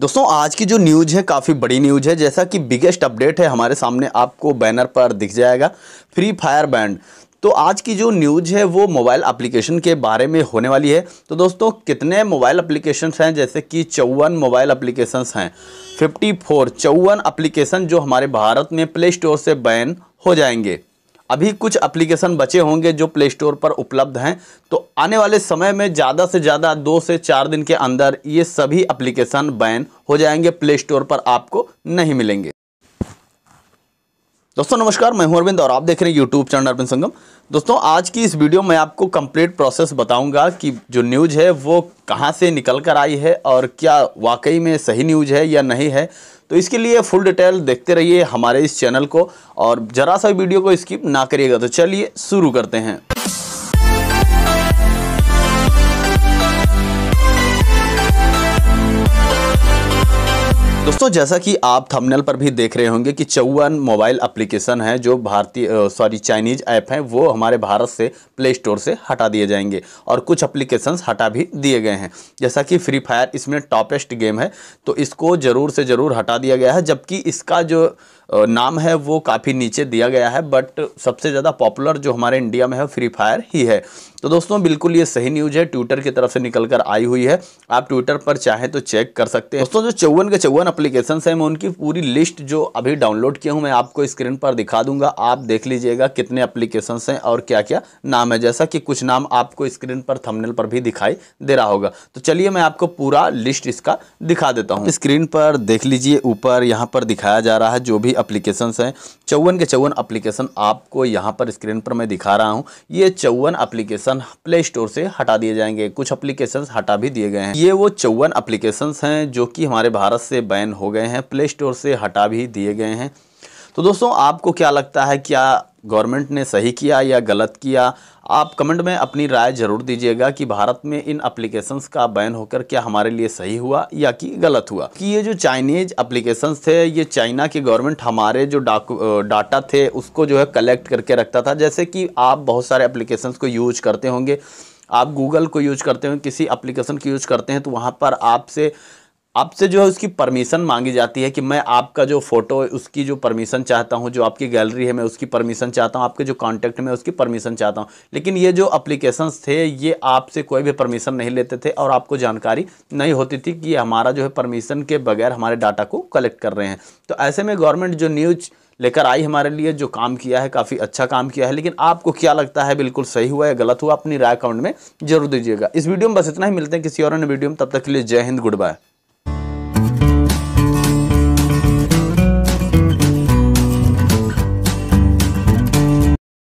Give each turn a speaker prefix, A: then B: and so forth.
A: दोस्तों आज की जो न्यूज़ है काफ़ी बड़ी न्यूज़ है जैसा कि बिगेस्ट अपडेट है हमारे सामने आपको बैनर पर दिख जाएगा फ्री फायर बैंड तो आज की जो न्यूज है वो मोबाइल एप्लीकेशन के बारे में होने वाली है तो दोस्तों कितने मोबाइल एप्लीकेशन हैं जैसे कि चौवन मोबाइल एप्लीकेशन हैं फिफ्टी फोर चौवन अप्लीकेशन जो हमारे भारत में प्ले स्टोर से बैन हो जाएंगे अभी कुछ एप्लीकेशन बचे होंगे जो प्ले स्टोर पर उपलब्ध हैं तो आने वाले समय में ज़्यादा से ज़्यादा दो से चार दिन के अंदर ये सभी एप्लीकेशन बैन हो जाएंगे प्ले स्टोर पर आपको नहीं मिलेंगे दोस्तों नमस्कार मैं हूं अरविंद और आप देख रहे हैं यूट्यूब चैनल अरविंद संगम दोस्तों आज की इस वीडियो में आपको कंप्लीट प्रोसेस बताऊंगा कि जो न्यूज है वो कहां से निकल कर आई है और क्या वाकई में सही न्यूज है या नहीं है तो इसके लिए फुल डिटेल देखते रहिए हमारे इस चैनल को और जरा सा वीडियो को स्किप ना करिएगा तो चलिए शुरू करते हैं दोस्तों जैसा कि आप थंबनेल पर भी देख रहे होंगे कि चौवन मोबाइल एप्लीकेशन है जो भारतीय सॉरी चाइनीज ऐप हैं वो हमारे भारत से प्ले स्टोर से हटा दिए जाएंगे और कुछ एप्लीकेशंस हटा भी दिए गए हैं जैसा कि फ्री फायर इसमें टॉपेस्ट गेम है तो इसको ज़रूर से ज़रूर हटा दिया गया है जबकि इसका जो नाम है वो काफ़ी नीचे दिया गया है बट सबसे ज़्यादा पॉपुलर जो हमारे इंडिया में है फ्री फायर ही है तो दोस्तों बिल्कुल ये सही न्यूज़ है ट्विटर की तरफ से निकल कर आई हुई है आप ट्विटर पर चाहें तो चेक कर सकते हैं दोस्तों जो चौवन के चौवन एप्लीकेशन है मैं उनकी पूरी लिस्ट जो अभी डाउनलोड किया हूँ मैं आपको स्क्रीन पर दिखा दूंगा आप देख लीजिएगा कितने एप्लीकेशन हैं और क्या क्या नाम है जैसा कि कुछ नाम आपको स्क्रीन पर थंबनेल पर भी दिखाई दे रहा होगा तो चलिए मैं आपको पूरा लिस्ट इसका दिखा देता हूँ स्क्रीन पर देख लीजिए ऊपर यहाँ पर दिखाया जा रहा है जो भी अप्लीकेशन हैं चौवन के चौवन अप्लीकेशन आपको यहाँ पर स्क्रीन पर मैं दिखा रहा हूँ ये चौवन अप्लीकेशन प्ले स्टोर से हटा दिए जाएंगे कुछ अप्लीकेशन हटा भी दिए गए हैं ये वो चौवन अप्लीकेशन हैं जो कि हमारे भारत से बैंक बैन हो गए हैं प्ले स्टोर से हटा भी दिए गए हैं तो दोस्तों आपको क्या लगता है क्या गवर्नमेंट ने सही किया या गलत किया आप कमेंट में अपनी राय ज़रूर दीजिएगा कि भारत में इन अप्लीकेशंस का बैन होकर क्या हमारे लिए सही हुआ या कि गलत हुआ कि ये जो चाइनीज अप्लीकेशंस थे ये चाइना की गवर्नमेंट हमारे जो डाटा थे उसको जो है कलेक्ट करके रखता था जैसे कि आप बहुत सारे अप्लीकेशंस को यूज करते होंगे आप गूगल को यूज करते होंगे किसी एप्लीकेशन को यूज करते हैं तो वहाँ पर आपसे आपसे जो है उसकी परमिशन मांगी जाती है कि मैं आपका जो फ़ोटो है उसकी जो परमिशन चाहता हूँ जो आपकी गैलरी है मैं उसकी परमिशन चाहता हूँ आपके जो कांटेक्ट में उसकी परमिशन चाहता हूँ लेकिन ये जो अप्लीकेशंस थे ये आपसे कोई भी परमिशन नहीं लेते थे और आपको जानकारी नहीं होती थी कि हमारा जो है परमिशन के बगैर हमारे डाटा को कलेक्ट कर रहे हैं तो ऐसे में गवर्नमेंट जो न्यूज़ लेकर आई हमारे लिए जो काम किया है काफ़ी अच्छा काम किया है लेकिन आपको क्या लगता है बिल्कुल सही हुआ या गलत हुआ अपनी राय अकाउंट में जरूर दीजिएगा इस वीडियो में बस इतना ही मिलते हैं किसी और वीडियो में तब तक के लिए जय हिंद गुड बाय